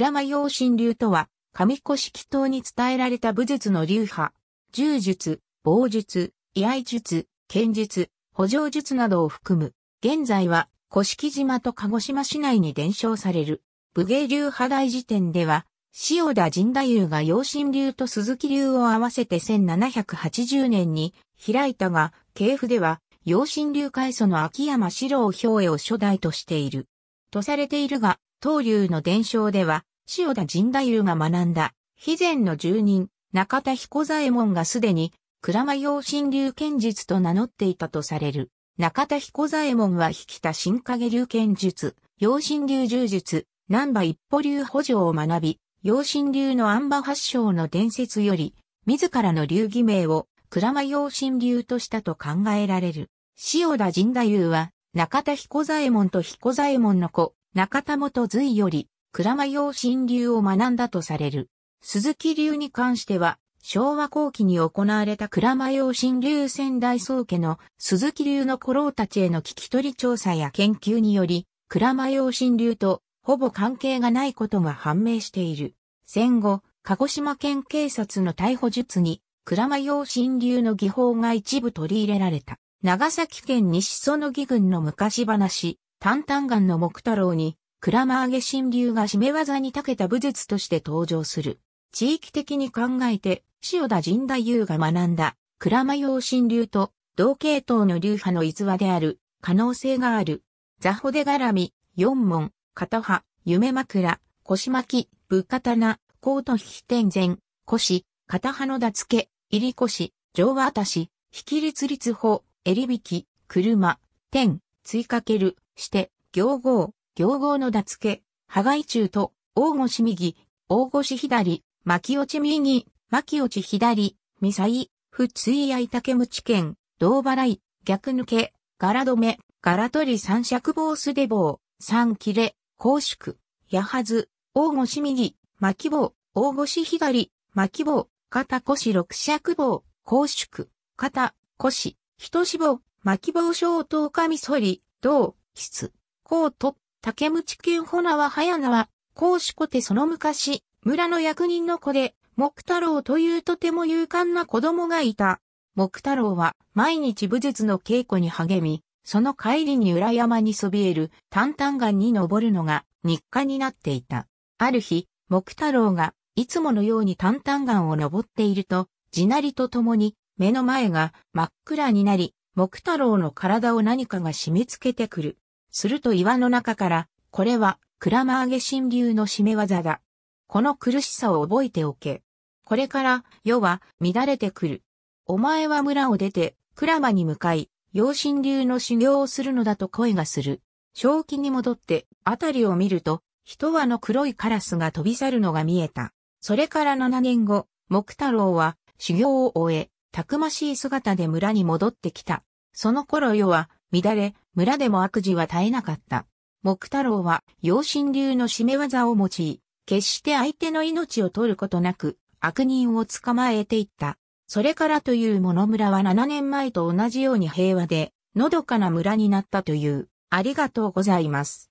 鞍馬陽神流とは、上古式等に伝えられた武術の流派、柔術、棒術、居合術、剣術、補助術などを含む。現在は、古式島と鹿児島市内に伝承される。武芸流派大辞典では、塩田神太夫が養神流と鈴木流を合わせて1780年に開いたが、系譜では、養神流開祖の秋山四郎兵衛を初代としている。とされているが、東流の伝承では、塩田神太夫が学んだ、肥前の住人、中田彦左衛門がすでに、倉間用神流剣術と名乗っていたとされる。中田彦左衛門は引きた新影流剣術、用神流柔術、南波一歩流補助を学び、用神流の安馬発祥の伝説より、自らの流儀名を、倉間用神流としたと考えられる。塩田神太夫は、中田彦左衛門と彦左衛門の子、中田元隋より、鞍馬用神流を学んだとされる。鈴木流に関しては、昭和後期に行われた鞍馬用神流仙台宗家の鈴木流の古老たちへの聞き取り調査や研究により、鞍馬用神流とほぼ関係がないことが判明している。戦後、鹿児島県警察の逮捕術に、鞍馬用神流の技法が一部取り入れられた。長崎県西園木郡の昔話、炭炭岩の木太郎に、クラマーゲ神流が締め技に長けた武術として登場する。地域的に考えて、塩田神太夫が学んだ、クラマ用神流と、同系統の流派の逸話である、可能性がある。ザホデ絡み、四門、片葉、夢枕、腰巻き、ぶ刀、コート引き天前、腰、片葉の脱け、入り腰、上和あたし、引き立立法、襟引き、車、天、追かける、して、行号、行号の脱け、羽外中と、大腰右、大腰左、巻落ち右、巻落ち左、ミサイ、不追け竹ちけん、胴払い、逆抜け、柄止め、柄取り三尺棒素手棒、三切れ、公宿、やはず、大腰右、巻棒、大腰左、巻棒、肩腰六尺棒、公宿、肩、腰、一脂肪、巻棒小等みそり、胴、筆、コート、竹鞭県ほなははやな公子小てその昔、村の役人の子で、木太郎というとても勇敢な子供がいた。木太郎は毎日武術の稽古に励み、その帰りに裏山にそびえる丹々岩に登るのが日課になっていた。ある日、木太郎がいつものように淡々岩を登っていると、地鳴りとともに目の前が真っ暗になり、木太郎の体を何かが締め付けてくる。すると岩の中から、これは、クラマーゲ神流の締め技だ。この苦しさを覚えておけ。これから、世は、乱れてくる。お前は村を出て、クラマに向かい、養神流の修行をするのだと声がする。正気に戻って、あたりを見ると、一羽の黒いカラスが飛び去るのが見えた。それから7年後、木太郎は修行を終え、たくましい姿で村に戻ってきた。その頃世は、乱れ、村でも悪事は絶えなかった。木太郎は、養親流の締め技を用い、決して相手の命を取ることなく、悪人を捕まえていった。それからというもの村は7年前と同じように平和で、のどかな村になったという、ありがとうございます。